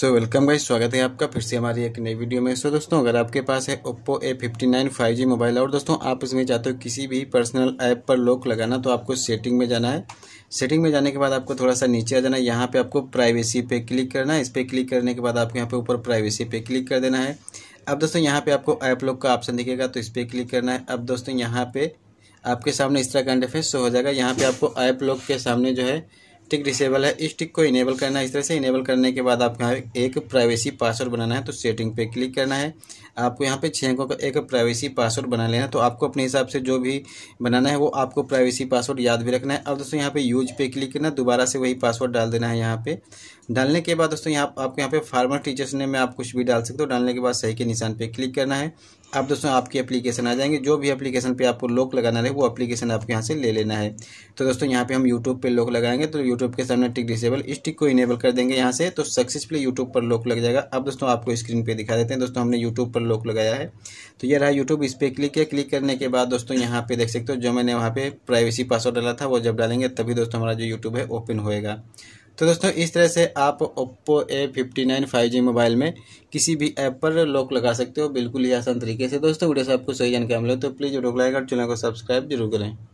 so welcome guys स्वागत है आपका फिर से हमारी एक नई वीडियो में सो so, दोस्तों अगर आपके पास है Oppo A fifty nine five G mobile और दोस्तों आप इसमें चाहते हो किसी भी पर्सनल ऐप पर लॉक लगाना तो आपको सेटिंग में जाना है सेटिंग में जाने के बाद आपको थोड़ा सा नीचे आ जाना है यहाँ पर आपको प्राइवेसी पे क्लिक करना है इस पर क्लिक करने के बाद आपको यहाँ पे ऊपर प्राइवेसी पे क्लिक कर देना है अब दोस्तों यहाँ पर आपको ऐप लॉक का ऑप्शन दिखेगा तो इस पर क्लिक करना है अब दोस्तों यहाँ पर आपके सामने इस तरह का इंटरफेस हो जाएगा यहाँ पर आपको ऐप लॉक के सामने जो है टिक डिसेबल है इस टिक को इनेबल करना है इस तरह से इनेबल करने के बाद आपको यहाँ एक प्राइवेसी पासवर्ड बनाना है तो सेटिंग पे क्लिक करना है आपको यहाँ पे छः अंकों का एक प्राइवेसी पासवर्ड बना लेना है तो आपको अपने हिसाब से जो भी बनाना है वो आपको प्राइवेसी पासवर्ड याद भी रखना है अब दोस्तों यहाँ पे यूज पे क्लिक करना दोबारा से वही पासवर्ड डाल देना है यहाँ पे डालने के बाद दोस्तों यहाँ आपको यहाँ पे फार्मर टीचर्स ने मैं आप कुछ भी डाल सकते हो डालने के बाद सही के निशान पर क्लिक करना है अब दोस्तों आपकी एप्लीकेशन आ जाएंगे जो भी एप्लीकेशन पे आपको लॉक लगाना है वो एप्लीकेशन आपके यहाँ से ले लेना है तो दोस्तों यहाँ पे हम यूट्यूब पे लॉक लगाएंगे तो यूट्यूब यूट्यूब के सामने टिक डिसेबल इस टिक को इनेबल कर देंगे यहाँ से तो सक्सेसफुली यूट्यूब पर लॉक लग जाएगा अब दोस्तों आपको स्क्रीन पे दिखा देते हैं दोस्तों हमने यूट्यूब पर लॉक लगाया है तो ये रहा यूट्यूब इस पर क्लिक किया क्लिक करने के बाद दोस्तों यहाँ पे देख सकते हो जो मैंने वहाँ पे प्राइवेसी पासवर्ड डाला था वो जब डालेंगे तभी दोस्तों हमारा जो यूट्यूब है ओपन होएगा तो दोस्तों इस तरह से आप Oppo A fifty nine five G mobile में किसी भी ऐप पर लॉक लगा सकते हो बिल्कुल ही आसान तरीके से दोस्तों वीडियो से आपको सही जानकारी मिले तो प्लीज़ वीडियो को लाइक और चैनल को सब्सक्राइब जरूर करें